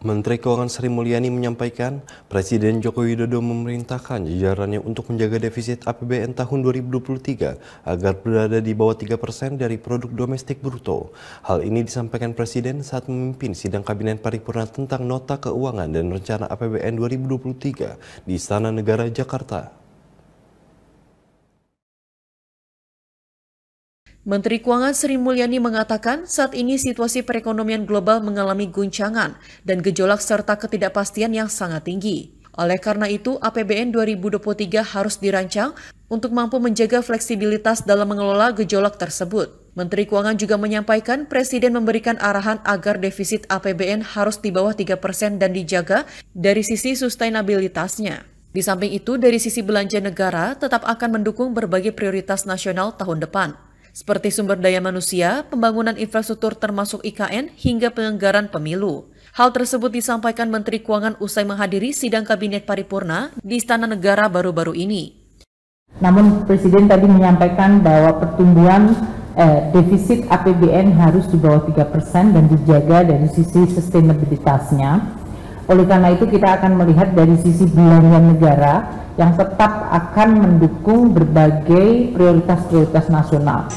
Menteri Keuangan Sri Mulyani menyampaikan, Presiden Joko Widodo memerintahkan jajarannya untuk menjaga defisit APBN tahun 2023 agar berada di bawah 3 persen dari produk domestik bruto. Hal ini disampaikan Presiden saat memimpin sidang Kabinet Paripurna tentang Nota Keuangan dan Rencana APBN 2023 di Istana Negara Jakarta. Menteri Keuangan Sri Mulyani mengatakan saat ini situasi perekonomian global mengalami guncangan dan gejolak serta ketidakpastian yang sangat tinggi. Oleh karena itu, APBN 2023 harus dirancang untuk mampu menjaga fleksibilitas dalam mengelola gejolak tersebut. Menteri Keuangan juga menyampaikan Presiden memberikan arahan agar defisit APBN harus di bawah 3 persen dan dijaga dari sisi sustainabilitasnya. Di samping itu, dari sisi belanja negara tetap akan mendukung berbagai prioritas nasional tahun depan seperti sumber daya manusia, pembangunan infrastruktur termasuk IKN, hingga penyelenggaraan pemilu. Hal tersebut disampaikan Menteri Keuangan usai menghadiri sidang Kabinet Paripurna di Istana Negara baru-baru ini. Namun Presiden tadi menyampaikan bahwa pertumbuhan eh, defisit APBN harus di bawah 3% dan dijaga dari sisi sustainabilitasnya oleh karena itu kita akan melihat dari sisi belanja negara yang tetap akan mendukung berbagai prioritas-prioritas nasional.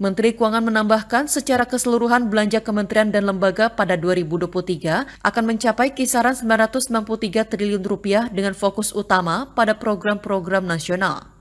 Menteri Keuangan menambahkan secara keseluruhan belanja kementerian dan lembaga pada 2023 akan mencapai kisaran 993 triliun rupiah dengan fokus utama pada program-program nasional.